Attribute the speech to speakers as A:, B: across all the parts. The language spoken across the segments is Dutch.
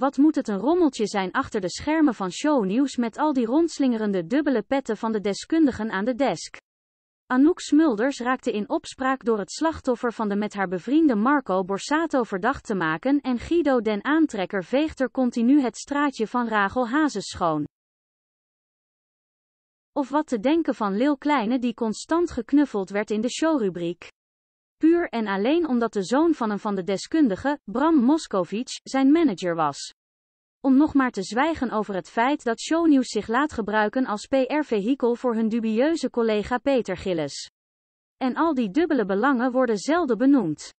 A: Wat moet het een rommeltje zijn achter de schermen van shownieuws met al die rondslingerende dubbele petten van de deskundigen aan de desk. Anouk Smulders raakte in opspraak door het slachtoffer van de met haar bevriende Marco Borsato verdacht te maken en Guido den Aantrekker veegt er continu het straatje van Rachel Hazes schoon. Of wat te denken van Lil Kleine die constant geknuffeld werd in de showrubriek puur en alleen omdat de zoon van een van de deskundigen, Bram Moskovic, zijn manager was. Om nog maar te zwijgen over het feit dat Shownieuws zich laat gebruiken als PR-vehikel voor hun dubieuze collega Peter Gillis. En al die dubbele belangen worden zelden benoemd.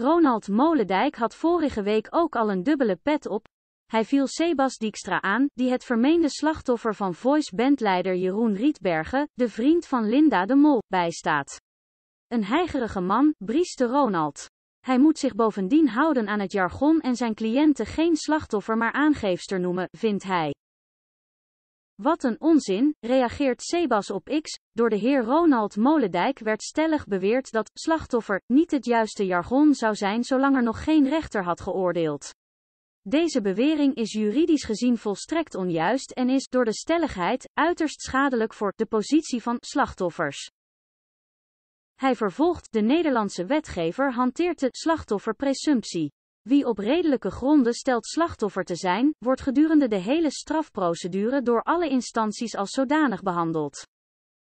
A: Ronald Molendijk had vorige week ook al een dubbele pet op. Hij viel Sebas Dijkstra aan, die het vermeende slachtoffer van Voice bandleider Jeroen Rietbergen, de vriend van Linda de Mol, bijstaat. Een heigerige man, brieste Ronald. Hij moet zich bovendien houden aan het jargon en zijn cliënten geen slachtoffer maar aangeefster noemen, vindt hij. Wat een onzin, reageert Sebas op X. Door de heer Ronald Molendijk werd stellig beweerd dat slachtoffer niet het juiste jargon zou zijn zolang er nog geen rechter had geoordeeld. Deze bewering is juridisch gezien volstrekt onjuist en is door de stelligheid uiterst schadelijk voor de positie van slachtoffers. Hij vervolgt, de Nederlandse wetgever hanteert de slachtofferpresumptie. Wie op redelijke gronden stelt slachtoffer te zijn, wordt gedurende de hele strafprocedure door alle instanties als zodanig behandeld.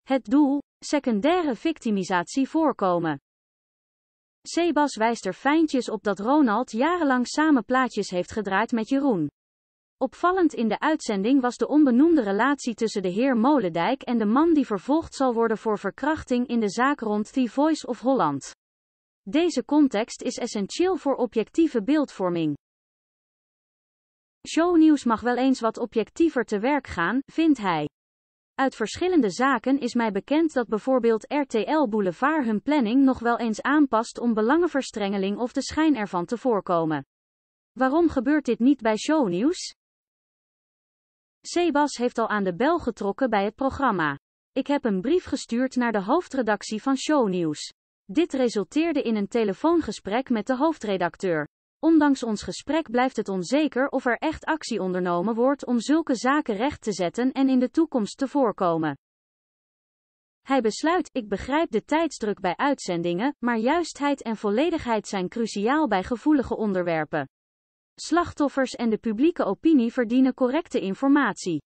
A: Het doel, secundaire victimisatie voorkomen. Sebas wijst er fijntjes op dat Ronald jarenlang samen plaatjes heeft gedraaid met Jeroen. Opvallend in de uitzending was de onbenoemde relatie tussen de heer Molendijk en de man die vervolgd zal worden voor verkrachting in de zaak rond The Voice of Holland. Deze context is essentieel voor objectieve beeldvorming. Shownieuws mag wel eens wat objectiever te werk gaan, vindt hij. Uit verschillende zaken is mij bekend dat bijvoorbeeld RTL Boulevard hun planning nog wel eens aanpast om belangenverstrengeling of de schijn ervan te voorkomen. Waarom gebeurt dit niet bij shownieuws? Sebas heeft al aan de bel getrokken bij het programma. Ik heb een brief gestuurd naar de hoofdredactie van Shownieuws. Dit resulteerde in een telefoongesprek met de hoofdredacteur. Ondanks ons gesprek blijft het onzeker of er echt actie ondernomen wordt om zulke zaken recht te zetten en in de toekomst te voorkomen. Hij besluit, ik begrijp de tijdsdruk bij uitzendingen, maar juistheid en volledigheid zijn cruciaal bij gevoelige onderwerpen. Slachtoffers en de publieke opinie verdienen correcte informatie.